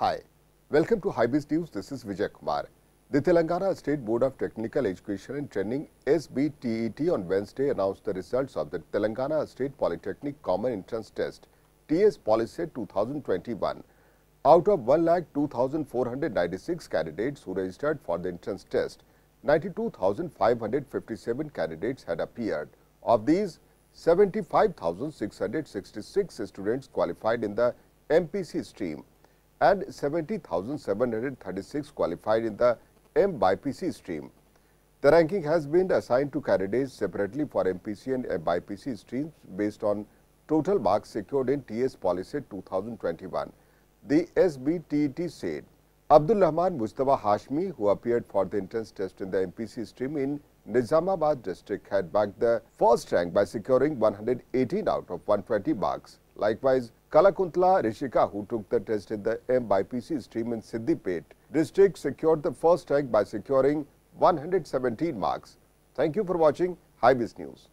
Hi, welcome to HiBiz News. This is Vijay Kumar. The Telangana State Board of Technical Education and Training SBTET on Wednesday announced the results of the Telangana State Polytechnic Common Entrance Test TS Policy 2021. Out of 1,2,496 candidates who registered for the entrance test, 92,557 candidates had appeared. Of these, 75,666 students qualified in the MPC stream and 70,736 qualified in the MBIPC stream. The ranking has been assigned to candidates separately for MPC and MBIPC streams based on total marks secured in TS Policy 2021. The SBTT said Abdul Rahman Mustafa Hashmi, who appeared for the entrance test in the MPC stream in Nizamabad district, had bagged the first rank by securing 118 out of 120 marks. Likewise, Kalakuntla Rishika, who took the test in the M.I.P.C. stream in Siddipet district, secured the first rank by securing 117 marks. Thank you for watching Hibis News.